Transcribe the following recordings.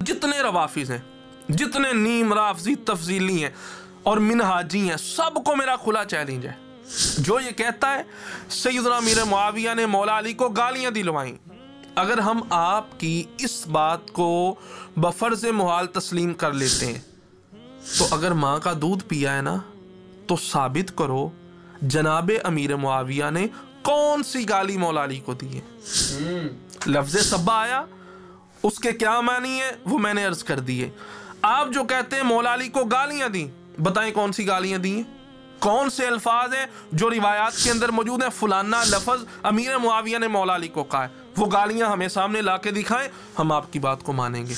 जितने रवाफिज हैं जितने नीम राफजी तफजीली हैं और मिनहाजी हैं सबको मेरा खुला चैलेंज है जो ये कहता है सईदना मीर मुआविया ने मौला अली को गालियाँ दिलवाई अगर हम आपकी इस बात को से मुहाल तस्लीम कर लेते हैं तो अगर माँ का दूध पिया है ना तो साबित करो जनाब अमीर मुआविया ने कौन सी गाली मौला अली को दी है हम्म। लफ्ज़ सब्बा आया उसके क्या मानी है वो मैंने अर्ज कर दिए आप जो कहते हैं मौला अली को गालियां दी बताएं कौन सी गालियां दी कौन से अल्फाज हैं जो रिवायात के अंदर मौजूद हैं फलाना लफज अमीर मुआविया ने मौला अली को कहा वो गालियां हमें सामने ला के दिखाएं हम आपकी बात को मानेंगे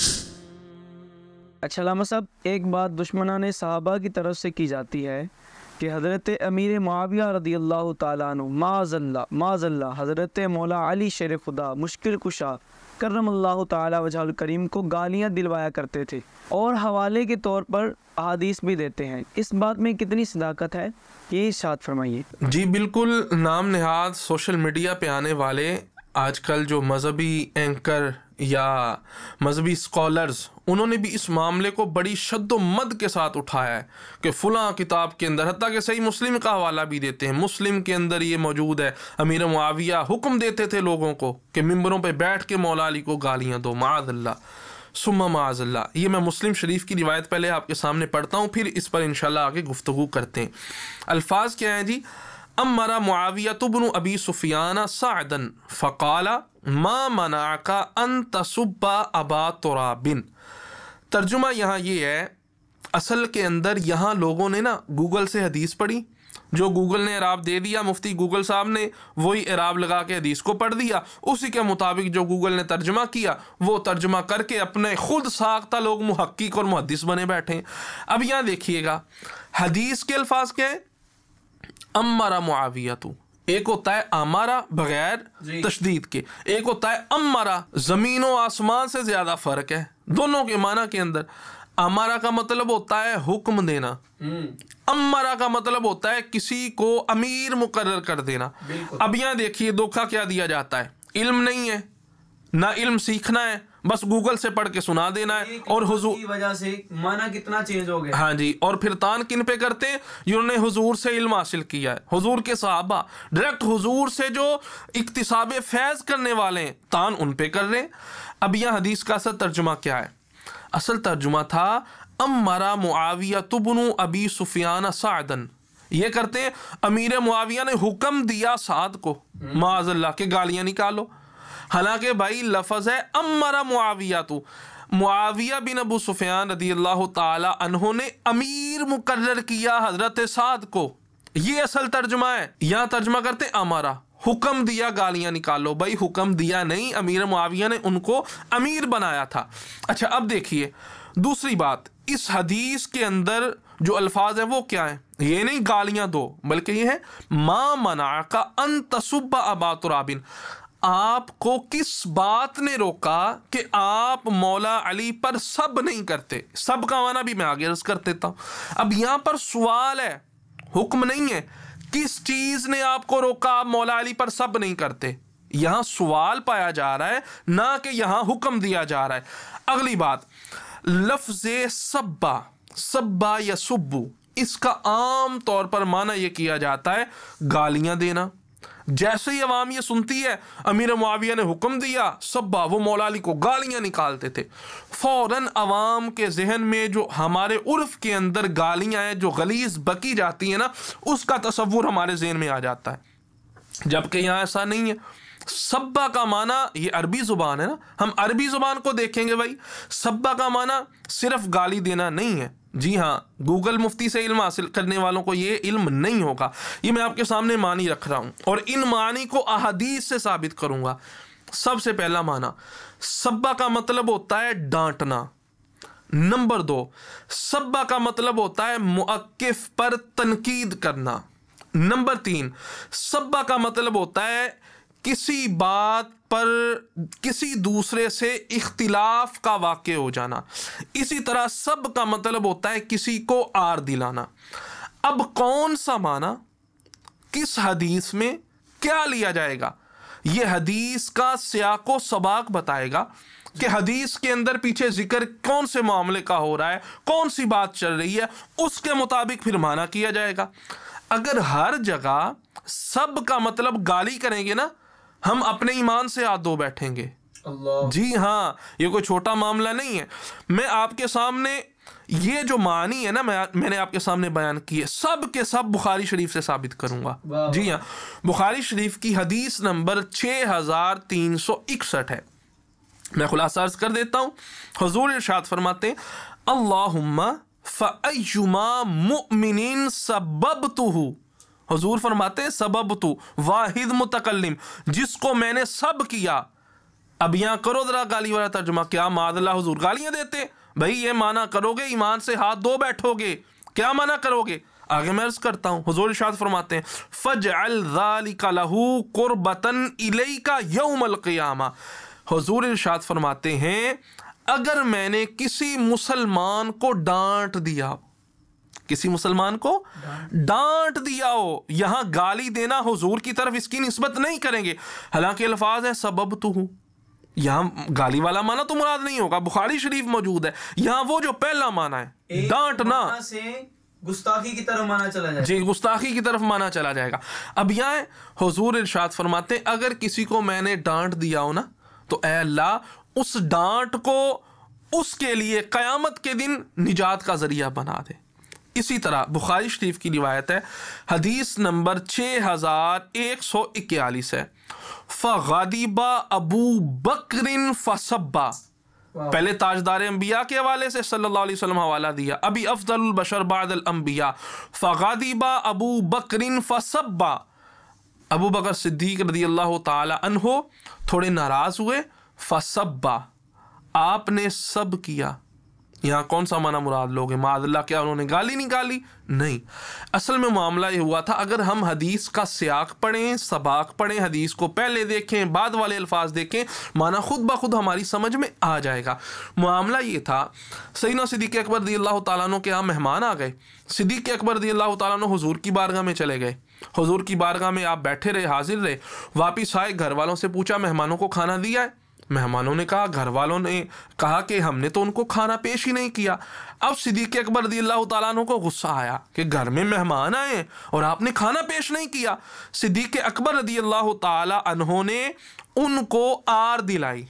अच्छा लामा साहब एक बात दुश्मना ने साहबा की तरफ से की जाती है कि हज़रत अमीर माविया रदी अल्लाह तु माजल्ला माजल्ला हज़रत मौला अली शेर खुदा मुश्किल कुशा करम अल्लाह तजाल करीम को गालियाँ दिलवाया करते थे और हवाले के तौर पर अदीस भी देते हैं इस बात में कितनी सदाकत है ये इशात फरमाइए जी बिल्कुल नाम नहाद सोशल मीडिया पे आने वाले आजकल जो मज़हबी एंकर या मजहबी स्कॉलर्स उन्होंने भी इस मामले को बड़ी शद्दोमद मद के साथ उठाया है कि फ़लाँ किताब के अंदर हती कि सही मुस्लिम का हवाला भी देते हैं मुस्लिम के अंदर ये मौजूद है अमीर मुआविया हुक्म देते थे लोगों को कि मंबरों पर बैठ के मौलाली को गालियाँ दो माजल्ला सुमा माजल्ला ये मैं मुस्लिम शरीफ की रिवायत पहले आपके सामने पढ़ता हूँ फिर इस पर इन आगे गुफ्तु करते हैं अल्फाज क्या हैं जी अमरा मुआविया तुबन अबी सुफियाना सादन फ़काला मा मना का अन तसब्बा अबा तुराबिन तर्जुमा यहाँ ये है असल के अंदर यहाँ लोगों ने ना गूगल से हदीस पढ़ी जो गूगल ने इराब दे दिया मुफ्ती गूगल साहब ने वही इराब लगा के हदीस को पढ़ दिया उसी के मुताबिक जो गूगल ने तर्जमा किया वो तर्जमा करके अपने खुद साख्ता लोग महक्क और मुहदस बने बैठे अब यहाँ देखिएगा हदीस के अल्फाज क्या हैं अमारा मुआविया तू एक होता है अमारा बगैर तशदीद के एक होता है अमारा जमीन आसमान से ज्यादा फर्क है दोनों के माना के अंदर अमारा का मतलब होता है हुक्म देना हम्म। अमारा का मतलब होता है किसी को अमीर मुकर कर देना अब यहां देखिए धोखा क्या दिया जाता है इल्म नहीं है ना इल्म सीखना है बस गूगल से पढ़ के सुना देना है और हुजूर की वजह से माना कितना चेंज हो गया हाँ जी और फिर तान किन पे करते हैं जिन्होंने हुजूर से इल्म हासिल किया है हुजूर के सहाबा डायरेक्ट हुजूर से जो इकतसाब फैज करने वाले हैं तान उन पे कर रहे हैं अब यह हदीस का असल तर्जुमा क्या है असल तर्जुमा था अम मरा मुआविया तुबनु अबी सुफियान सादन ये करते अमीर मुआविया ने हुक्म दिया साद को हम्म। माज अल्लाह के गालियां निकालो हालांकि भाई लफज है अमरा मुआविया तो मुआविया बिन अबू सुफियान रदी अल्लाह तहों ने अमीर मुकर किया हजरत साद को ये असल तर्जमा है यहाँ तर्जमा करते अमारा हुक्म दिया गालियाँ निकालो भाई हुक्म दिया नहीं अमीर मुआविया ने उनको अमीर बनाया था अच्छा अब देखिए दूसरी बात इस हदीस के अंदर जो अल्फाज है वो क्या है ये नहीं गालियां दो बल्कि ये है माँ मना का अन तसुब आपको किस बात ने रोका कि आप मौला अली पर सब नहीं करते सब का माना भी मैं आगे रस कर देता हूं अब यहां पर सवाल है हुक्म नहीं है किस चीज़ ने आपको रोका आप मौला अली पर सब नहीं करते यहां सवाल पाया जा रहा है ना कि यहां हुक्म दिया जा रहा है अगली बात लफ्ज़ सब्बा सब्बा या सुब्बू इसका आम तौर पर माना यह किया जाता है गालियां देना जैसे ही अवाम ये सुनती है अमीर मुआविया ने हुक्म दिया सब बाबो मौला अली को गालियाँ निकालते थे फौरन अवाम के जहन में जो हमारे उर्फ के अंदर गालियाँ हैं जो गलीस बकी जाती हैं ना उसका तस्वुर हमारे जहन में आ जाता है जबकि यहाँ ऐसा नहीं है सब्बा का माना ये अरबी ज़ुबान है ना हम अरबी ज़ुबान को देखेंगे भाई सब्बा का माना सिर्फ गाली देना नहीं है जी हाँ गूगल मुफ्ती से इल्म हासिल करने वालों को ये इल्म नहीं होगा ये मैं आपके सामने मानी रख रहा हूँ और इन मानी को अहदीस से साबित करूँगा सबसे पहला माना सब्बा का मतलब होता है डांटना नंबर दो सब्बा का मतलब होता है मुक्फ पर तनकीद करना नंबर तीन सब्बा का मतलब होता है किसी बात पर किसी दूसरे से इख्तिलाफ का वाक़ हो जाना इसी तरह सब का मतलब होता है किसी को आर दिलाना अब कौन सा माना किस हदीस में क्या लिया जाएगा ये हदीस का सियाको सबाक बताएगा कि हदीस के अंदर पीछे जिक्र कौन से मामले का हो रहा है कौन सी बात चल रही है उसके मुताबिक फिर माना किया जाएगा अगर हर जगह सब का मतलब गाली करेंगे ना हम अपने ईमान से हाथ धो बैठेंगे जी हाँ ये कोई छोटा मामला नहीं है मैं आपके सामने ये जो मानी है ना मैं मैंने आपके सामने बयान की है सब के सब बुखारी शरीफ से साबित करूंगा जी हाँ बुखारी शरीफ की हदीस नंबर छः हज़ार तीन सौ इकसठ है मैं खुलासा अर्ज कर देता हूँ हजूर इरशाद फरमाते हैं अल्लाहुम्मा फ़युमा मुमिन सबब हजूर फरमाते हैं सबब तू वाहिद मुतकलम जिसको मैंने सब किया अब यहाँ करो जरा गाली वाला तर्जुमा क्या मादला हजूर गालियाँ देते भाई ये माना करोगे ईमान से हाथ दो बैठोगे क्या माना करोगे आगे मैं अर्ज करता हूँ हजूर शाद फरमाते हैं फज का लहू कुरबतन इलई का यौमल क़्यामा हजूर शाद फरमाते हैं अगर मैंने किसी मुसलमान को डांट दिया किसी मुसलमान को डांट दिया हो यहां गाली देना हुजूर की तरफ इसकी नस्बत नहीं करेंगे हालांकि अल्फाज है सबब तो हूं यहां गाली वाला माना तो मुराद नहीं होगा बुखारी शरीफ मौजूद है यहाँ वो जो पहला माना है डांटना गुस्ताखी की तरफ माना चला जाएगा जी गुस्ताखी की तरफ माना चला जाएगा अब यहाँ हजूर इर्शाद फरमाते अगर किसी को मैंने डांट दिया हो ना तो ए अल्लाह उस डांट को उसके लिए क़यामत के दिन निजात का ज़रिया बना दे इसी तरह बुखारी शरीफ की रिवायत है हदीस नंबर छः हज़ार एक सौ इक्यालीस है फ़ादिबा अबू बकरिन फ़सब्बा पहले ताजदार अम्बिया के हवाले से सल्लल्लाहु अलैहि वसल्लम हवाला दिया अभी अफजलबशर बशर अम्बिया फ़ादिबा अबू बकरिन फ़सब्बा अबू बकर सिद्दीक रदी अल्लाह तहो थोड़े नाराज़ हुए फ़सब्बा आपने सब किया यहाँ कौन सा माना मुराद लोगे माजल्ला क्या उन्होंने गाली निकाली नहीं असल में मामला ये हुआ था अगर हम हदीस का सियाक पढ़ें सबाक पढ़ें हदीस को पहले देखें बाद वाले अल्फाज देखें माना खुद ब खुद हमारी समझ में आ जाएगा मामला ये था सही ना सिद्दीक अकबर दी अल्लाह तु के यहाँ मेहमान आ गए सिद्दीक अकबर दी अल्लाह तु हजूर की बारगाह में चले गए हजूर की बारगाह में आप बैठे रहे हाजिर रहे वापिस आए घर वालों से पूछा मेहमानों को खाना दिया है मेहमानों ने कहा घर वालों ने कहा कि हमने तो उनको खाना पेश ही नहीं किया अब सिद्दीक अकबर रदी अल्लाह को गुस्सा आया कि घर में मेहमान आए और आपने खाना पेश नहीं किया सिद्दीक अकबर रदी अल्लाह तहों ने उनको आर दिलाई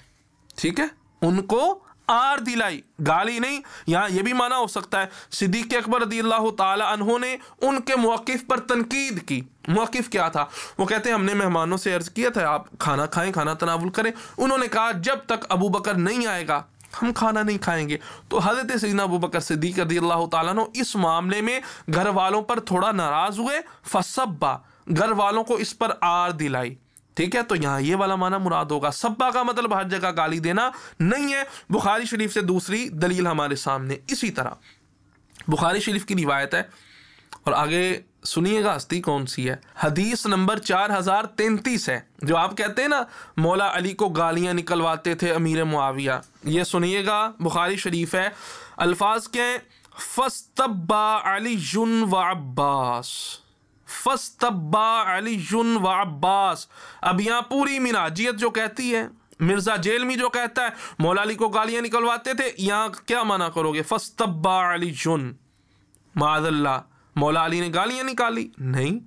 ठीक है उनको आर दिलाई गाली नहीं यहाँ यह भी माना हो सकता है सिद्दीक अकबर रदी अल्लाह तहों ने उनके मौक़ पर तनकीद की मौक़ क्या था वो कहते हैं हमने मेहमानों से अर्ज़ किया था आप खाना खाएं खाना तनावुल करें उन्होंने कहा जब तक अबू बकर नहीं आएगा हम खाना नहीं खाएंगे तो हज़रत सदना अबू बकर सिद्दीक रदी अल्लाह इस मामले में घर वालों पर थोड़ा नाराज़ हुए फसब्बा घर वालों को इस पर आर दिलाई ठीक है तो यहाँ ये वाला माना मुराद होगा सब्बा का मतलब हर जगह गाली देना नहीं है बुखारी शरीफ से दूसरी दलील हमारे सामने इसी तरह बुखारी शरीफ की रिवायत है और आगे सुनिएगा हस्ती कौन सी है हदीस नंबर चार हज़ार तैंतीस है जो आप कहते हैं ना मौला अली को गालियाँ निकलवाते थे अमीर मुआविया ये सुनिएगा बुखारी शरीफ है अल्फाज के फस्तबा अली जुन व अब्बास फस्तब्बा अली जुन व अब्बास अब यहाँ पूरी मिनाजियत जो कहती है मिर्ज़ा जेलमी जो कहता है मौलाली को गालियाँ निकलवाते थे यहाँ क्या माना करोगे फस्तब्बा अली जुन माजल्ला मौलाली ने गालियाँ निकाली नहीं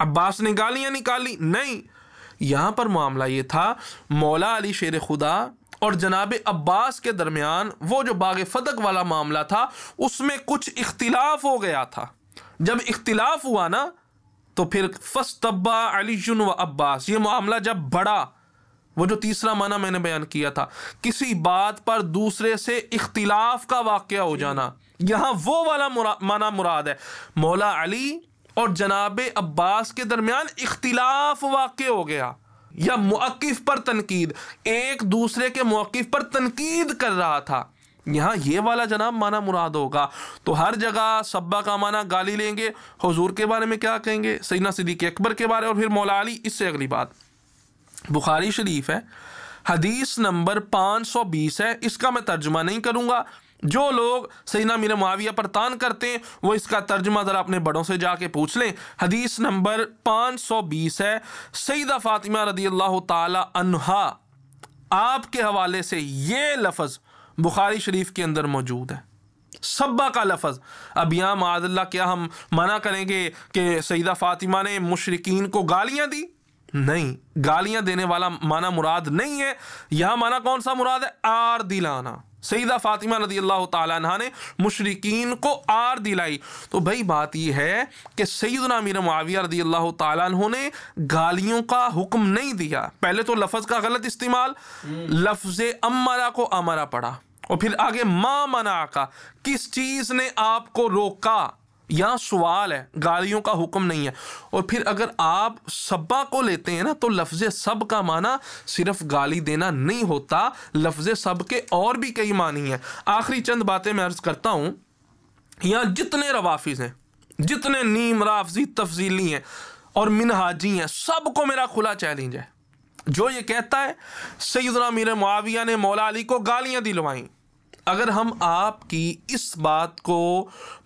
अब्बास ने गालियाँ निकाली नहीं यहाँ पर मामला ये था मौला अली शेर खुदा और जनाब अब्बास के दरमियान वो जो बाग फदक वाला मामला था उसमें कुछ इख्तिलाफ हो गया था जब इख्तिलाफ हुआ ना तो फिर फस तब्बा अली जुन व अब्बास ये मामला जब बड़ा वो जो तीसरा माना मैंने बयान किया था किसी बात पर दूसरे से इख्तिलाफ का वाक़ हो जाना यहाँ वो वाला मुरा, माना मुराद है मौला अली और जनाब अब्बास के दरमियान इख्तिलाफ वाक़ हो गया या मौक़ पर तनकीद एक दूसरे के मौक़ पर तनकीद कर रहा था यहाँ ये वाला जनाब माना मुराद होगा तो हर जगह सब्बा का माना गाली लेंगे हजूर के बारे में क्या कहेंगे सैना सिद्दीक अकबर के बारे और फिर मौला अली इससे अगली बात बुखारी शरीफ है हदीस नंबर पाँच सौ बीस है इसका मैं तर्जुमा नहीं करूँगा जो लोग सैना मीर माविया पर तान करते हैं वो इसका तर्जुमा ज़रा अपने बड़ों से जाके पूछ लें हदीस नंबर पाँच सौ बीस है सईदा फ़ातिमा रदी अल्लाह तहा आपके हवाले से ये लफज़ बुखारी शरीफ के अंदर मौजूद है सब्बा का लफज अब यहाँ माजल्ला क्या हम मना करेंगे कि सईदा फातिमा ने मुशरकिन को गालियाँ दी नहीं गालियाँ देने वाला माना मुराद नहीं है यहाँ माना कौन सा मुराद है आर दिलाना सईदा फातिमा रदी अल्लाह तह ने मुशरकिन को आर दिलाई तो भाई बात यह है कि सईदना मीर माविया रदी अल्लाह तह ने गालियों का हुक्म नहीं दिया पहले तो लफज का गलत इस्तेमाल लफ्ज़ अमरा को अमरा पड़ा और फिर आगे माँ मना का किस चीज़ ने आपको रोका यहाँ सवाल है गालियों का हुक्म नहीं है और फिर अगर आप सब्बा को लेते हैं ना तो लफ्ज़ सब का माना सिर्फ गाली देना नहीं होता लफ्ज़ सब के और भी कई मानी हैं आखिरी चंद बातें मैं अर्ज़ करता हूँ यहाँ जितने रवाफिज हैं जितने नीम राफजी तफजीली हैं और मिनहाजी हैं सबको मेरा खुला चैलेंज है जो ये कहता है सईदना मीर मुआविया ने मौला अली को गालियाँ दिलवाईं अगर हम आपकी इस बात को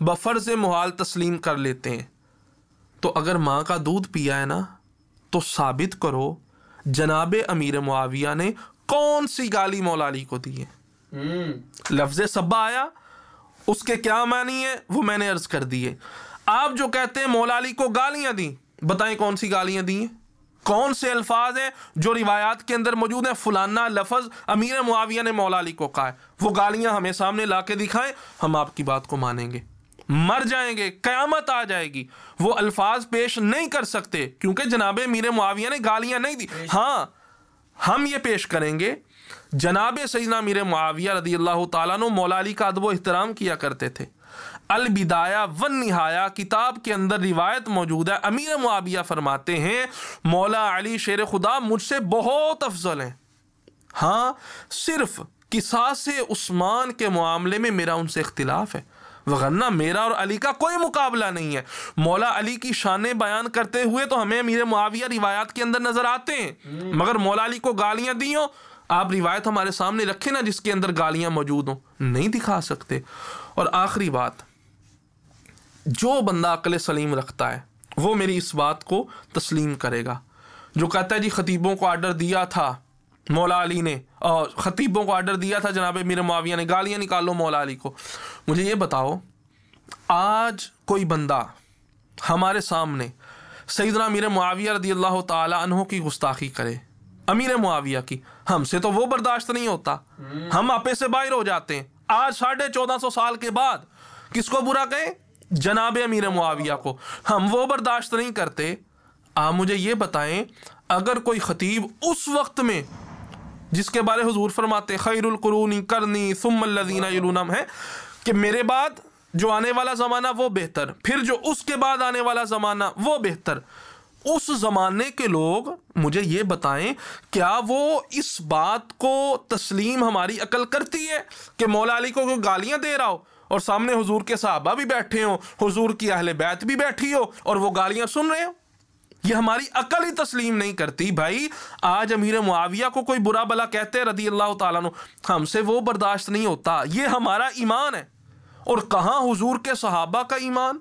बफर्ज मुहाल तस्लीम कर लेते हैं तो अगर माँ का दूध पिया है ना तो साबित करो जनाब अमीर मुआविया ने कौन सी गाली मौलाली को दी है हम्म। लफ्ज सब्बा आया उसके क्या मानी है वो मैंने अर्ज कर दिए आप जो कहते हैं मौलाली को गालियां दी बताएं कौन सी गालियां दी हैं कौन से अल्फाज हैं जो रिवायात के अंदर मौजूद हैं फलाना लफज अमीर मुआविया ने मौला अली को कहा है वो गालियां हमें सामने ला के दिखाएं हम आपकी बात को मानेंगे मर जाएंगे क़यामत आ जाएगी वो अल्फाज पेश नहीं कर सकते क्योंकि जनाब मीर मुआविया ने गालियां नहीं दी हाँ हम ये पेश करेंगे जनाब सजना मीर मुआविया रदी अल्लाह तौला मौला का अदब एहतराम किया करते थे अलबिदाया वन निहाया किताब के अंदर रिवायत मौजूद है अमीर मुआबिया फरमाते हैं मौला अली शेर खुदा मुझसे बहुत अफजल हैं हाँ सिर्फ किसास उस्मान के मामले में मेरा उनसे इख्तिलाफ है वगरना मेरा और अली का कोई मुकाबला नहीं है मौला अली की शान बयान करते हुए तो हमें अमीर मुआविया रिवायात के अंदर नजर आते हैं मगर मौला अली को गालियाँ दी हों आप रिवायत हमारे सामने रखें ना जिसके अंदर गालियाँ मौजूद हों नहीं दिखा सकते और आखिरी बात जो बंदा अकल सलीम रखता है वो मेरी इस बात को तस्लीम करेगा जो कहता है जी ख़तीबों को आर्डर दिया था मौला अली ने और ख़तीबों को आर्डर दिया था जनाब मेरे माविया ने गालियाँ निकालो मौला अली को मुझे ये बताओ आज कोई बंदा हमारे सामने सईदना मीर मुआविया रदी अल्लाह तहों की गुस्ताखी करे अमीर मुआविया की हमसे तो वो बर्दाश्त नहीं होता हम्म। हम आपे से बाहर हो जाते हैं आज साढ़े चौदह सौ साल के बाद किसको बुरा कहें जनाब अमीर मुआविया को हम वो बर्दाश्त नहीं करते आप मुझे ये बताएं अगर कोई ख़तीब उस वक्त में जिसके बारे हजूर फरमाते खैरकरूनी करनी सुमल्लिना यूनम है कि मेरे बाद जो आने वाला ज़माना वो बेहतर फिर जो उसके बाद आने वाला ज़माना वो बेहतर उस ज़माने के लोग मुझे ये बताएं क्या वो इस बात को तस्लीम हमारी अकल करती है कि मौला अली को गालियाँ दे रहा हो और सामने हुजूर के साहबा भी बैठे हो हुजूर की अहल बैत भी बैठी हो और वो गालियां सुन रहे हो ये हमारी अकल ही तस्लीम नहीं करती भाई आज अमीर मुआविया को कोई बुरा भला कहते हैं रदी अल्लाह तु हमसे वो बर्दाश्त नहीं होता ये हमारा ईमान है और कहाँ हुजूर के सहाबा का ईमान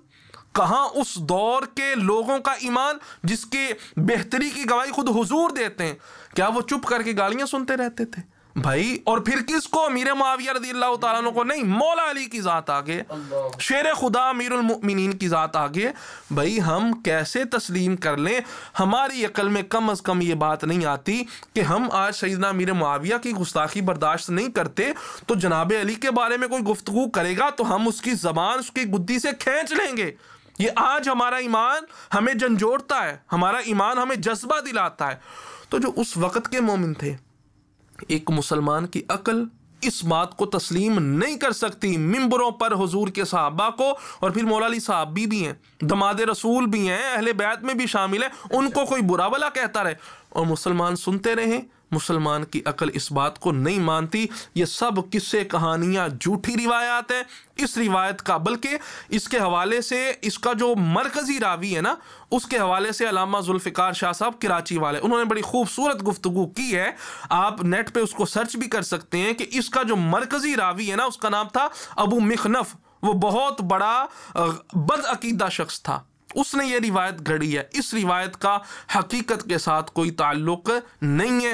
कहाँ उस दौर के लोगों का ईमान जिसके बेहतरी की गवाही खुद हुजूर देते हैं क्या वो चुप करके गालियाँ सुनते रहते थे भाई और फिर किसको अमीर माविया रदी अल्लाह को नहीं मौला अली की ज़ात आगे शेर खुदा अमीरमिन की ज़ात आगे भाई हम कैसे तस्लीम कर लें हमारी अकल में कम अज़ कम ये बात नहीं आती कि हम आज सईदना अमीर माविया की गुस्ताखी बर्दाश्त नहीं करते तो जनाब अली के बारे में कोई गुफ्तु करेगा तो हम उसकी ज़बान उसकी गुद्दी से खींच लेंगे ये आज हमारा ईमान हमें झंझोड़ता है हमारा ईमान हमें जज्बा दिलाता है तो जो उस वक़्त के मोमिन थे एक मुसलमान की अकल इस बात को तस्लीम नहीं कर सकती मिम्बरों पर हजूर के साहबा को और फिर मौलाली साहब भी, भी हैं दमाद रसूल भी हैं अहले बैत में भी शामिल हैं उनको अच्छा। कोई बुरा भला कहता रहे और मुसलमान सुनते रहें मुसलमान की अकल इस बात को नहीं मानती ये सब किस्से कहानियाँ झूठी रिवायात हैं इस रिवायत का बल्कि इसके हवाले से इसका जो मरकज़ी रावी है ना उसके हवाले से अलामा जुल्फ़िकार शाह साहब कराची वाले उन्होंने बड़ी खूबसूरत गुफ्तु की है आप नेट पर उसको सर्च भी कर सकते हैं कि इसका जो मरकज़ी रावी है ना उसका नाम था अबू मिखनफ़ वो बहुत बड़ा बदअकीदा शख्स था उसने ये रिवायत घड़ी है इस रिवायत का हकीकत के साथ कोई ताल्लुक नहीं है